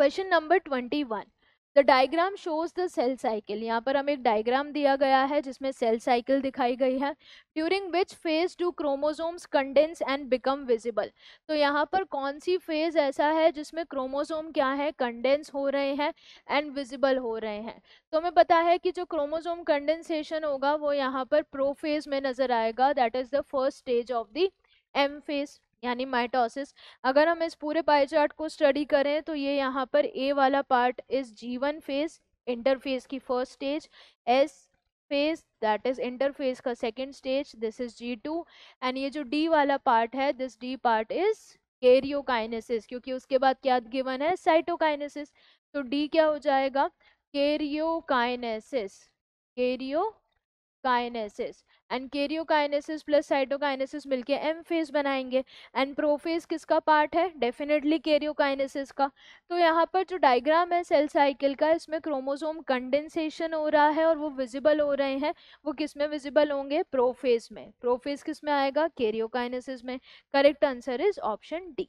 question number twenty one the diagram shows the cell cycle यहाँ पर हमें एक डायग्राम दिया गया है जिसमें सेल साइकिल दिखाई गई है during which phase do chromosomes condense and become visible तो यहाँ पर कौन सी फेज ऐसा है जिसमें क्रोमोजोम क्या है कंडेंस हो रहे हैं एंड विजिबल हो रहे हैं तो हमें पता है कि जो क्रोमोजोम कंडेंसेशन होगा वो यहाँ पर प्रो फेज में नजर आएगा that is the first stage of the M phase यानी माइटोसिस अगर हम इस पूरे पाईचार्ट को स्टडी करें तो ये यहाँ पर ए वाला part is G one phase interphase की first stage S phase that is interphase का second stage this is G two and ये जो डी वाला पार्ट है this D part is karyokinesis क्योंकि उसके बाद क्या गिवन है साइटोकाइनेसिस तो डी क्या हो जाएगा karyokinesis karyokinesis and karyokinesis plus cytokinesis मिलके एम फेज बनाएंगे एंड प्रोफेज किसका पार्ट है डेफिनेटली केरियोकाइनेसिस का तो यहाँ पर जो डायग्राम है सेल साइकिल का इसमें क्रोमोसोम कंडेंसेशन हो रहा है और वो विजिबल हो रहे हैं वो किस में विजिबल होंगे प्रोफेज में प्रोफेज किस में आएगा केरियोकाइनेसिस में correct answer is option D